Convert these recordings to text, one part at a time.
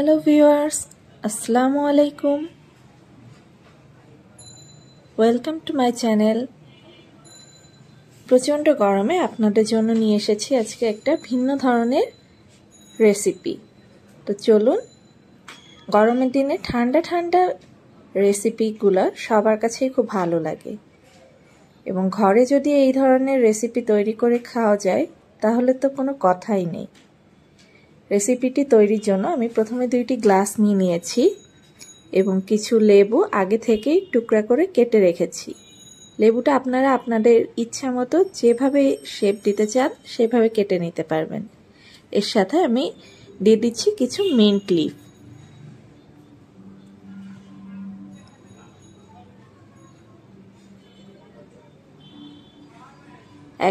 hello viewers আসসালামু আলাইকুম welcome to my channel প্রচণ্ড গরমে আপনাদের জন্য নিয়ে এসেছি আজকে একটা ভিন্ন ধরনের রেসিপি তো চলুন গরমের দিনে ঠান্ডা ঠান্ডা রেসিপিগুলো সবার কাছেই খুব ভালো লাগে এবং ঘরে যদি এই ধরনের রেসিপি তৈরি করে খাওয়া যায় তাহলে তো কোনো কথাই নেই রেসিপিটি তৈরির জন্য আমি প্রথমে দুইটি গ্লাস নিয়ে নিয়েছি এবং কিছু লেবু আগে থেকেই টুকরা করে কেটে রেখেছি লেবুটা আপনারা আপনাদের ইচ্ছা মতো যেভাবে শেপ দিতে চান সেভাবে কেটে নিতে পারবেন এর সাথে আমি দিয়ে দিচ্ছি কিছু মিন্ট লিফ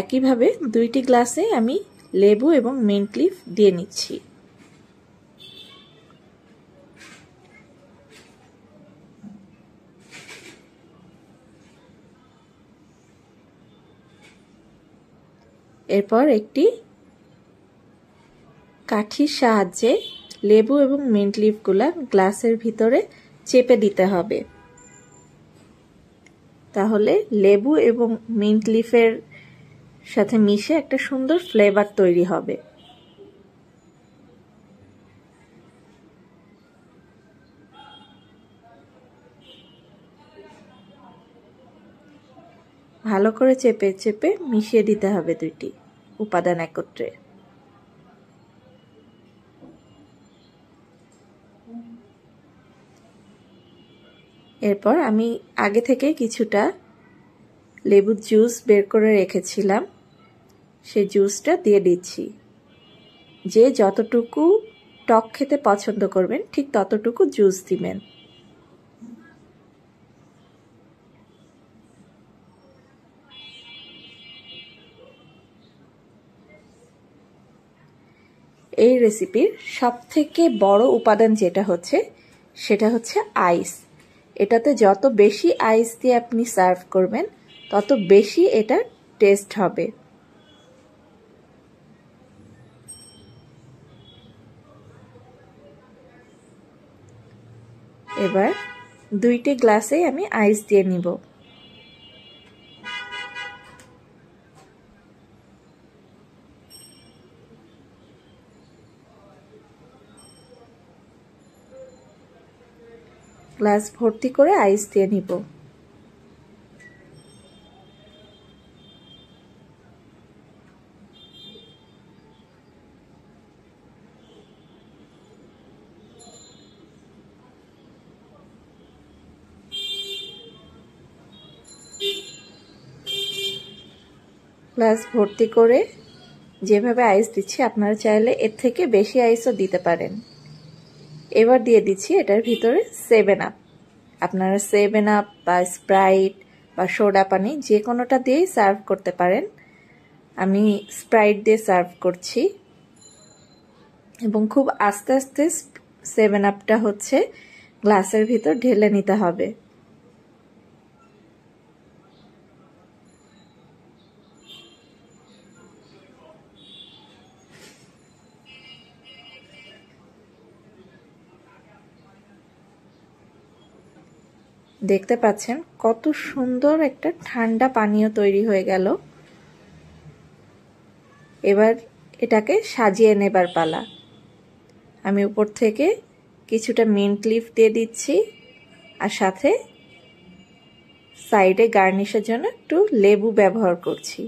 একইভাবে দুইটি গ্লাসে আমি লেবু এবং মিন্ট লিফ দিয়ে নিচ্ছি এরপর একটি কাঠির সাহায্যে লেবু এবং মিন্ট লিফগুলা গ্লাসের ভিতরে চেপে দিতে হবে তাহলে লেবু এবং মিন্ট লিফের সাথে মিশে একটা সুন্দর ফ্লেভার তৈরি হবে ভালো করে চেপে চেপে মিশিয়ে দিতে হবে দুইটি উপাদান একত্রে এরপর আমি আগে থেকে কিছুটা লেবুর জুস বের করে রেখেছিলাম সেই জুসটা দিয়ে দিচ্ছি যে যতটুকু টক খেতে পছন্দ করবেন ঠিক ততটুকু জুস দিবেন এই রেসিপির সবথেকে বড় উপাদান যেটা হচ্ছে সেটা হচ্ছে আইস এটাতে যত বেশি আইস দিয়ে আপনি সার্ভ করবেন তত বেশি এটা টেস্ট হবে এবার দুইটি গ্লাসে আমি আইস দিয়ে নিব গ্লাস ভর্তি করে আইস দিয়ে নিব গ্লাস ভর্তি করে যেভাবে আইস দিচ্ছি আপনারা চাইলে এর থেকে বেশি আইসও দিতে পারেন এবার দিয়ে দিচ্ছি এটার ভিতরে সেভেন আপ আপনারা সেভেন আপ বা স্প্রাইট বা সোডা পানি যে কোনোটা দিয়েই সার্ভ করতে পারেন আমি স্প্রাইট দিয়ে সার্ভ করছি এবং খুব আস্তে আস্তে সেভেন আপটা হচ্ছে গ্লাসের ভিতর ঢেলে নিতে হবে দেখতে পাচ্ছেন কত সুন্দর একটা ঠান্ডা পানীয় তৈরি হয়ে গেল এবার এটাকে সাজিয়ে নেবার পালা আমি উপর থেকে কিছুটা মিন্ট লিফ দিয়ে দিচ্ছি আর সাথে সাইডে গার্নিশের জন্য একটু লেবু ব্যবহার করছি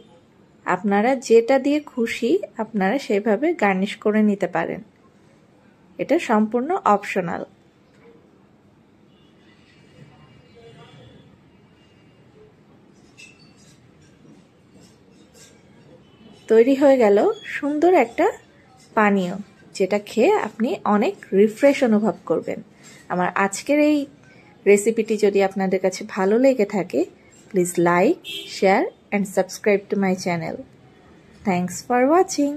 আপনারা যেটা দিয়ে খুশি আপনারা সেভাবে গার্নিশ করে নিতে পারেন এটা সম্পূর্ণ অপশনাল তৈরি হয়ে গেল সুন্দর একটা পানীয় যেটা খেয়ে আপনি অনেক রিফ্রেশ অনুভব করবেন আমার আজকের এই রেসিপিটি যদি আপনাদের কাছে ভালো লেগে থাকে please like share and subscribe to my channel thanks for watching